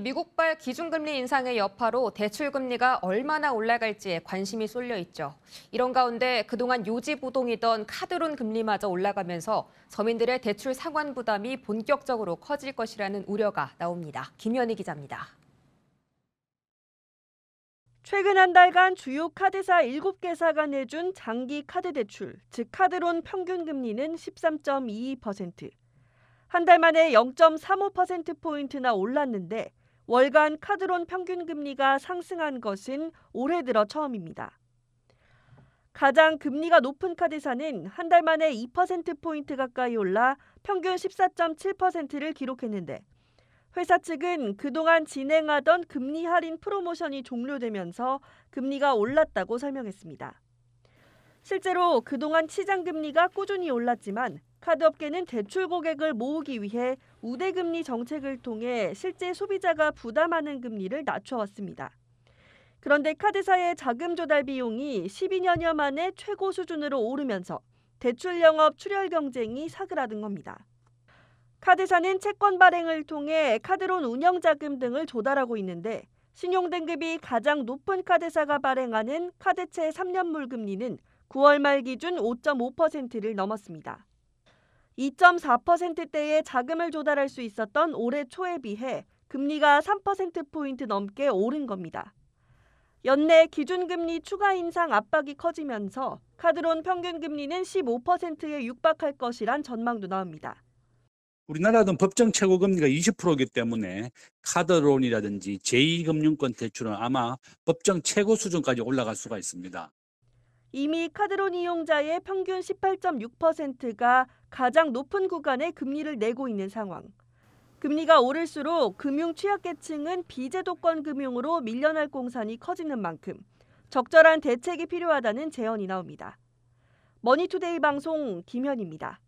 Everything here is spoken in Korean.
미국발 기준금리 인상의 여파로 대출금리가 얼마나 올라갈지에 관심이 쏠려 있죠. 이런 가운데 그동안 요지부동이던 카드론 금리마저 올라가면서 서민들의 대출 상환 부담이 본격적으로 커질 것이라는 우려가 나옵니다. 김현희 기자입니다. 최근 한 달간 주요 카드사 7개사가 내준 장기 카드 대출, 즉 카드론 평균 금리는 13.22%. 한 달 만에 0.35%포인트나 올랐는데 월간 카드론 평균 금리가 상승한 것은 올해 들어 처음입니다. 가장 금리가 높은 카드사는 한 달 만에 2%포인트 가까이 올라 평균 14.7%를 기록했는데 회사 측은 그동안 진행하던 금리 할인 프로모션이 종료되면서 금리가 올랐다고 설명했습니다. 실제로 그동안 시장 금리가 꾸준히 올랐지만 카드업계는 대출 고객을 모으기 위해 우대금리 정책을 통해 실제 소비자가 부담하는 금리를 낮춰왔습니다. 그런데 카드사의 자금 조달 비용이 12년여 만에 최고 수준으로 오르면서 대출 영업 출혈 경쟁이 사그라든 겁니다. 카드사는 채권 발행을 통해 카드론 운영 자금 등을 조달하고 있는데 신용 등급이 가장 높은 카드사가 발행하는 카드채 3년 물금리는 9월 말 기준 5.5%를 넘었습니다. 2.4%대의 자금을 조달할 수 있었던 올해 초에 비해 금리가 3%포인트 넘게 오른 겁니다. 연내 기준금리 추가 인상 압박이 커지면서 카드론 평균금리는 15%에 육박할 것이란 전망도 나옵니다. 우리나라는 법정 최고 금리가 20%이기 때문에 카드론이라든지 제2금융권 대출은 아마 법정 최고 수준까지 올라갈 수가 있습니다. 이미 카드론 이용자의 평균 18.6%가 가장 높은 구간의 금리를 내고 있는 상황. 금리가 오를수록 금융 취약계층은 비제도권 금융으로 밀려날 공산이 커지는 만큼 적절한 대책이 필요하다는 제언이 나옵니다. 머니투데이 방송 김현입니다.